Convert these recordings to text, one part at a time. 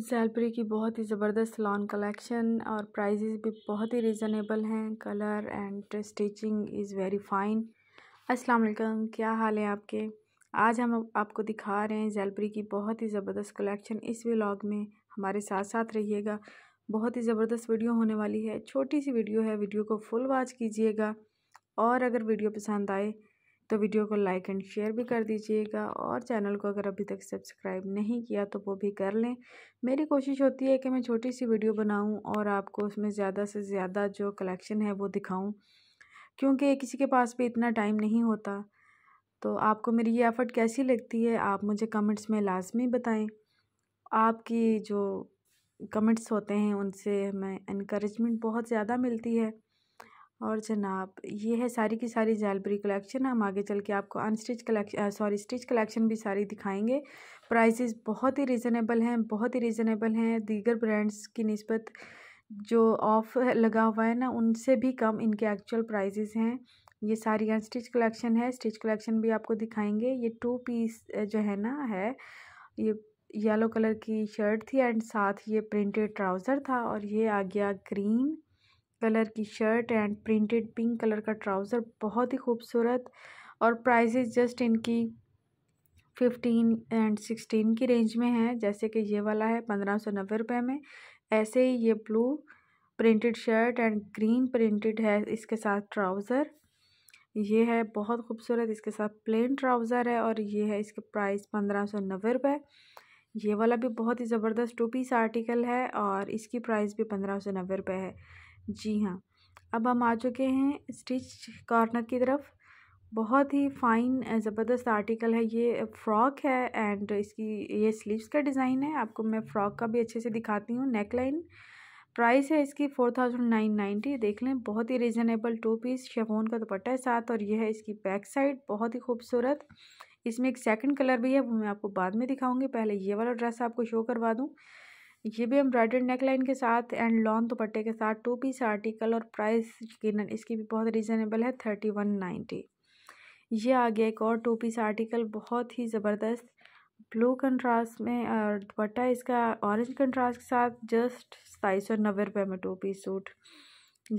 सैलपरी की बहुत ही ज़बरदस्त लॉन कलेक्शन और प्राइजेज भी बहुत ही रिजनेबल हैं colour and stitching is very fine अस्सलाम वालेकुम क्या हाल है आपके आज हम आपको दिखा रहे हैं जैलपरी की बहुत ही ज़बरदस्त कलेक्शन इस व्लॉग में हमारे साथ साथ रहिएगा बहुत ही ज़बरदस्त वीडियो होने वाली है छोटी सी वीडियो है वीडियो को फुल वॉच कीजिएगा और अगर वीडियो पसंद आए तो वीडियो को लाइक एंड शेयर भी कर दीजिएगा और चैनल को अगर अभी तक सब्सक्राइब नहीं किया तो वो भी कर लें मेरी कोशिश होती है कि मैं छोटी सी वीडियो बनाऊं और आपको उसमें ज़्यादा से ज़्यादा जो कलेक्शन है वो दिखाऊं क्योंकि किसी के पास भी इतना टाइम नहीं होता तो आपको मेरी ये एफ़र्ट कैसी लगती है आप मुझे कमेंट्स में लाजमी बताएँ आपकी जो कमेंट्स होते हैं उनसे हमें इनक्रेजमेंट बहुत ज़्यादा मिलती है और जनाब ये है सारी की सारी जैलबरी कलेक्शन हम आगे चल के आपको unstitch collection sorry stitch collection भी सारी दिखाएंगे प्राइसेस बहुत ही रीज़नेबल हैं बहुत ही रीज़नेबल हैं दीगर ब्रांड्स की नस्बत जो ऑफ़ लगा हुआ है ना उनसे भी कम इनके एक्चुअल प्राइजेज़ हैं ये सारी अनस्टिच कलेक्शन है स्टिच कलेक्शन भी आपको दिखाएंगे ये टू पीस जो है ना है ये येलो कलर की शर्ट थी एंड साथ ये प्रिंटेड ट्राउज़र था और ये आ गया ग्रीन कलर की shirt and printed pink colour का ट्राउज़र बहुत ही खूबसूरत और प्राइसेस जस्ट इनकी फिफ्टीन एंड सिक्सटीन की रेंज में है जैसे कि ये वाला है पंद्रह सौ नब्बे रुपये में ऐसे ही ये blue printed shirt and green printed है इसके साथ ट्राउज़र ये है बहुत खूबसूरत इसके साथ प्लेन ट्राउज़र है और ये है इसके प्राइस पंद्रह सौ नब्बे रुपये ये वाला भी बहुत ही ज़बरदस्त टू पीस आर्टिकल है और इसकी प्राइस भी पंद्रह सौ नब्बे रुपये है जी हाँ अब हम आ चुके हैं स्टिच कॉर्नर की तरफ बहुत ही फ़ाइन ज़बरदस्त आर्टिकल है ये फ़्रॉक है एंड इसकी ये स्लीव्स का डिज़ाइन है आपको मैं फ़्रॉक का भी अच्छे से दिखाती हूँ नेक लाइन प्राइस है इसकी फोर थाउजेंड नाइन नाइन्टी देख लें बहुत ही रिजनेबल टू पीस शेफोन का दुपट्टा है साथ और यह है इसकी बैक साइड बहुत ही खूबसूरत इसमें एक सेकंड कलर भी है वो मैं आपको बाद में दिखाऊंगी पहले ये वाला ड्रेस आपको शो करवा दूँ ये भी एम्ब्रॉयडर्ड नेकलाइन के साथ एंड लॉन्ग दुपट्टे के साथ टू पीस आर्टिकल और प्राइस यकीन इसकी भी बहुत रीज़नेबल है थर्टी वन नाइन्टी ये आ गया एक और टू पीस आर्टिकल बहुत ही ज़बरदस्त ब्लू कंट्रास्ट में और दुपट्टा इसका ऑरेंज कंट्रास्ट के साथ जस्ट सताईस सौ नब्बे रुपये में टू पीस सूट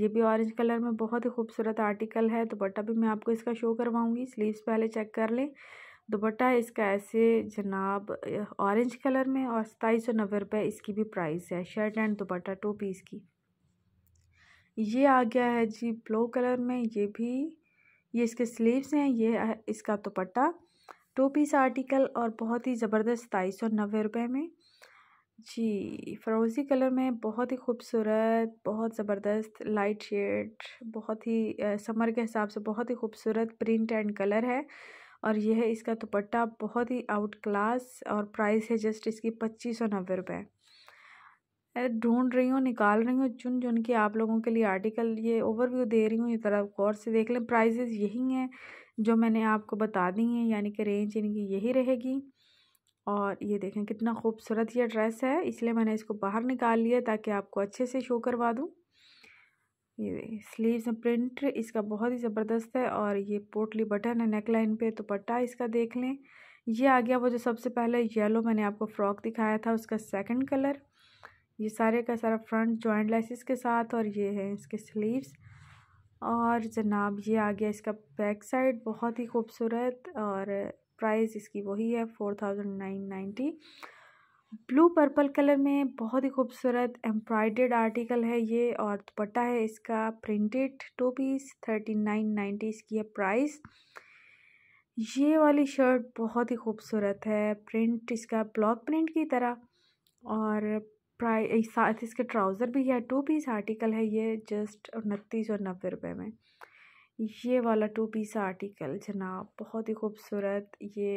ये भी ऑरेंज कलर में बहुत ही खूबसूरत आर्टिकल है दुपट्टा भी मैं आपको इसका शो करवाऊँगी स्लीवस पहले चेक कर लें दुपट्टा इसका ऐसे जनाब ऑरेंज कलर में और सताईस सौ नब्बे रुपये इसकी भी प्राइस है shirt and dupatta two piece की ये आ गया है जी ब्लू कलर में ये भी ये इसके स्लीव्स हैं ये है इसका दुपट्टा टू पीस आर्टिकल और बहुत ही ज़बरदस्त सताईस सौ नब्बे रुपये में जी फरोज़ी कलर में बहुत ही खूबसूरत बहुत ज़बरदस्त लाइट शेड बहुत ही समर के हिसाब से बहुत ही खूबसूरत प्रिंट एंड कलर है और यह इसका दुपट्टा बहुत ही आउट क्लास और प्राइस है जस्ट इसकी पच्चीस सौ नब्बे रुपये ढूंढ रही हूँ निकाल रही हूँ चुन चुन के आप लोगों के लिए आर्टिकल ये ओवरव्यू दे रही हूँ ये तरह गौर से देख लें प्राइजेज यही हैं जो मैंने आपको बता दी हैं यानी कि रेंज इनकी यही रहेगी और ये देखें कितना खूबसूरत ये ड्रेस है इसलिए मैंने इसको बाहर निकाल लिया ताकि आपको अच्छे से शो करवा दूँ ये देखिए स्लीव्स प्रिंट इसका बहुत ही ज़बरदस्त है और ये पोटली बटन है नेक लाइन पे दुपट्टा तो इसका देख लें ये आ गया वो जो सबसे पहले येलो मैंने आपको फ्रॉक दिखाया था उसका सेकंड कलर ये सारे का सारा फ्रंट जॉइंट लाइसिस के साथ और ये है इसके स्लीव्स और जनाब ये आ गया इसका बैक साइड बहुत ही खूबसूरत और प्राइस इसकी वही है four thousand nine ninety blue purple colour में बहुत ही खूबसूरत एम्ब्रॉयडेड आर्टिकल है ये और दुपट्टा है इसका printed two piece thirty nine ninety इसकी है प्राइस ये वाली शर्ट बहुत ही खूबसूरत है प्रिंट इसका ब्लॉक प्रिंट की तरह और प्राइस साथ इसके ट्राउज़र भी है टू पीस आर्टिकल है ये जस्ट उनतीस और नब्बे रुपये में ये वाला टू पीस आर्टिकल जनाब बहुत ही खूबसूरत ये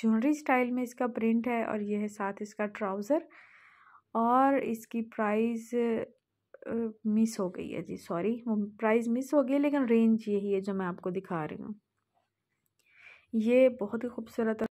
ज्वेलरी स्टाइल में इसका प्रिंट है और यह है साथ इसका ट्राउज़र और इसकी प्राइस मिस हो गई है जी सॉरी वो प्राइस मिस हो गई लेकिन रेंज यही है जो मैं आपको दिखा रही हूँ ये बहुत ही खूबसूरत